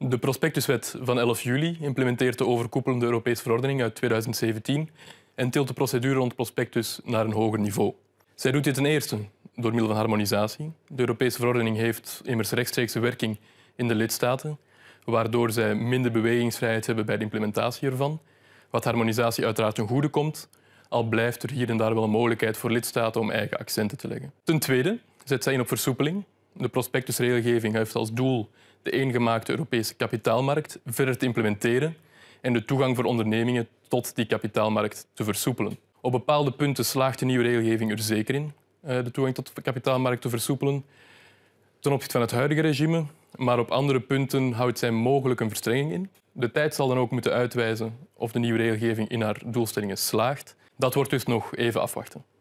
De prospectuswet van 11 juli implementeert de overkoepelende Europese verordening uit 2017 en tilt de procedure rond prospectus naar een hoger niveau. Zij doet dit ten eerste door middel van harmonisatie. De Europese verordening heeft immers rechtstreekse werking in de lidstaten, waardoor zij minder bewegingsvrijheid hebben bij de implementatie ervan. Wat harmonisatie uiteraard ten goede komt, al blijft er hier en daar wel een mogelijkheid voor lidstaten om eigen accenten te leggen. Ten tweede zet zij in op versoepeling de prospectusregelgeving heeft als doel de eengemaakte Europese kapitaalmarkt verder te implementeren en de toegang voor ondernemingen tot die kapitaalmarkt te versoepelen. Op bepaalde punten slaagt de nieuwe regelgeving er zeker in eh, de toegang tot de kapitaalmarkt te versoepelen ten opzichte van het huidige regime, maar op andere punten houdt zij mogelijk een verstrenging in. De tijd zal dan ook moeten uitwijzen of de nieuwe regelgeving in haar doelstellingen slaagt. Dat wordt dus nog even afwachten.